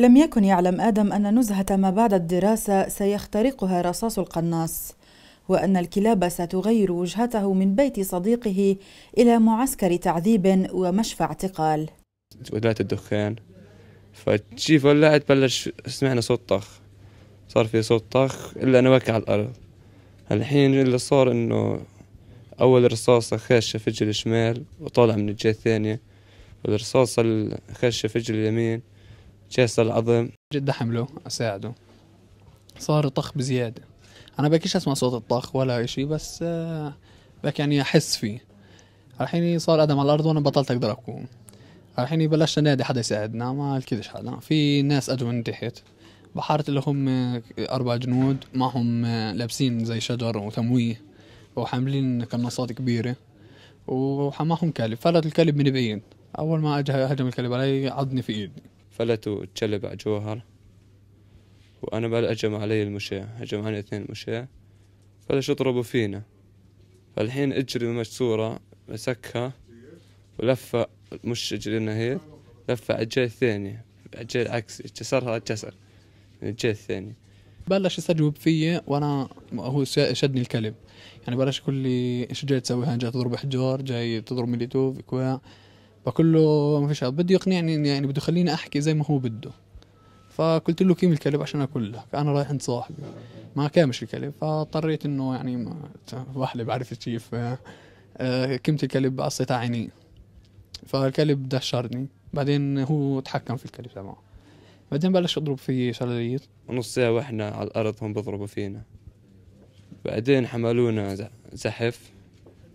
لم يكن يعلم آدم أن نزهة ما بعد الدراسة سيخترقها رصاص القناص وأن الكلاب ستغير وجهته من بيت صديقه إلى معسكر تعذيب ومشفى اعتقال ولعت الدخان فتشي ولعت بلش سمعنا صوت طخ صار في صوت طخ إلا أنا واقع على الأرض الحين اللي صار إنه أول رصاصة خاشة في الجل الشمال وطالعة من الجهة الثانية والرصاصة الخاشة في الجل اليمين كسر العظم جد حمله اساعده صار طخ بزياده انا بكيش اسمع صوت الطخ ولا اشي بس آه، بك يعني احس فيه الحين صار ادم على الارض وانا بطلت اقدر اقوم الحين بلشت انادي حدا يساعدنا ما الكدش حدا في ناس اجوا من تحت بحارة اللي هم آه، أربع جنود معهم آه، لابسين زي شجر وتمويه وحاملين قناصات كبيرة ومعهم كلب فرد الكلب من بعيد أول ما أجى هجم الكلب علي عضني في إيدي فلتوا علي جوهر وأنا بل أجم علي المشاة أجم علي اثنين مشاة فلش يضربوا فينا فالحين اجري المجسورة مسكها ولفة مش اجرينا هي هيك لفة على الجهة الثانية على الجهة العكسي كسرها الجسر من الجهة الثانية بلش يستجوب فيي وانا هو شدني الكلب يعني بلش يقول لي ايش جاي تسوي هاي جاي تضرب حجار جاي تضرب مليتوف كواع بقول له ما فيش بده يقنعني اني يعني بده يخليني احكي زي ما هو بده فقلت له كيم الكلب عشان اكله لك انا رايح عند صاحبي ما كامش الكلب فاضطريت انه يعني ما بعرف كيف آه، كمت الكلب قصيت عينيه فالكلب دشرني بعدين هو تحكم في الكلب تبعه بعدين بلش يضرب في شلاليط نص ساعة واحنا على الأرض هم بضربوا فينا بعدين حملونا زحف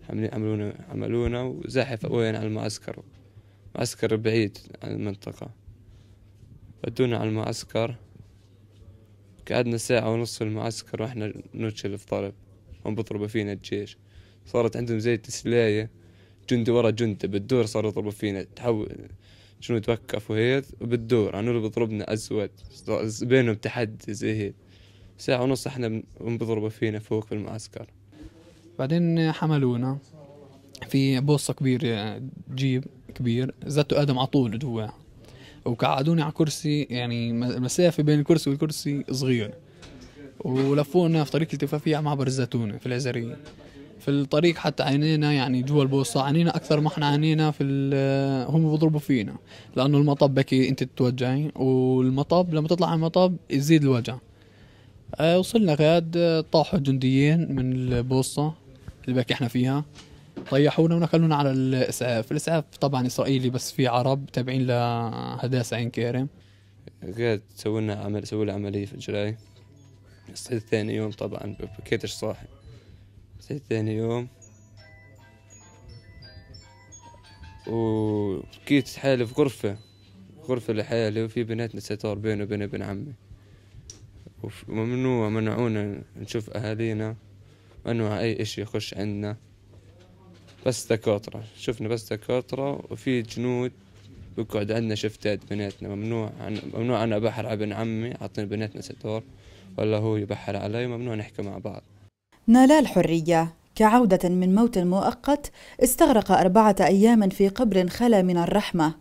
عملونا عملونا وزحف وين على المعسكر معسكر بعيد عن المنطقة ودونا على المعسكر قعدنا ساعة ونص في المعسكر واحنا في طلب بيضربوا فينا الجيش صارت عندهم زي تسلاية جندي ورا جندي بالدور صاروا يضربوا فينا تحول شنو توقفوا هيك وبالدور انا اللي بيضربنا ازود بينهم تحدي زي هيك ساعة ونص احنا بيضربوا فينا فوق في المعسكر بعدين حملونا في بوصه كبيره جيب كبير زدت ادم على طول جوا وقعدوني على كرسي يعني المسافه بين الكرسي والكرسي صغير ولفونا في طريق التفافية على معبر الزيتونة في العزرية في الطريق حتى عينينا يعني جوا البوصة عانينا أكثر ما احنا عانينا في هم بيضربوا فينا لأنه المطب بكي أنت تتوجعي والمطب لما تطلع على المطب يزيد الوجع آه، وصلنا غاد طاحوا جنديين من البوصة البلكة احنا فيها طيحونا ونقلونا على الاسعاف الاسعاف طبعا اسرائيلي بس في عرب تابعين لهداس عين كارم قاعد تسوي لنا عمل سووا لي عمليه في الجراي صحيت ثاني يوم طبعا بكيتش صاحي صحيت ثاني يوم وبكيت حالي في غرفة غرفة لحالي وفي بناتنا ستار بيني وبين ابن عمي وممنوع منعونا نشوف أهالينا ممنوع أي إشي يخش عندنا بس دكاترة شفنا بس دكاترة وفي جنود بقعد عندنا شفتات بناتنا ممنوع عن ممنوع أنا أبحر على ابن عمي عطني بناتنا ستور ولا هو يبحر علي ممنوع نحكي مع بعض نالا الحرية كعودة من موت مؤقت استغرق أربعة أيام في قبر خلا من الرحمة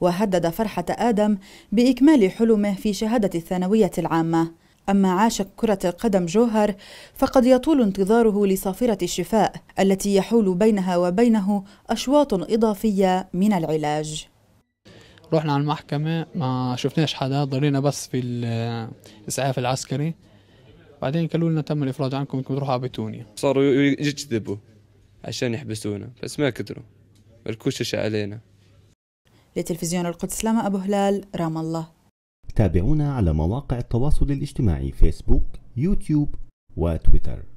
وهدد فرحة آدم بإكمال حلمه في شهادة الثانوية العامة أما عاشق كرة القدم جوهر فقد يطول انتظاره لصافرة الشفاء التي يحول بينها وبينه أشواط إضافية من العلاج رحنا على المحكمة ما شفناش حدا ضلينا بس في الإسعاف العسكري بعدين قالوا لنا تم الإفراج عنكم انكم تروحوا على بتونيا صاروا يجذبوا عشان يحبسونا بس ما قدروا الكوشش علينا لتلفزيون القدس لما أبو هلال رام الله تابعونا على مواقع التواصل الاجتماعي فيسبوك يوتيوب وتويتر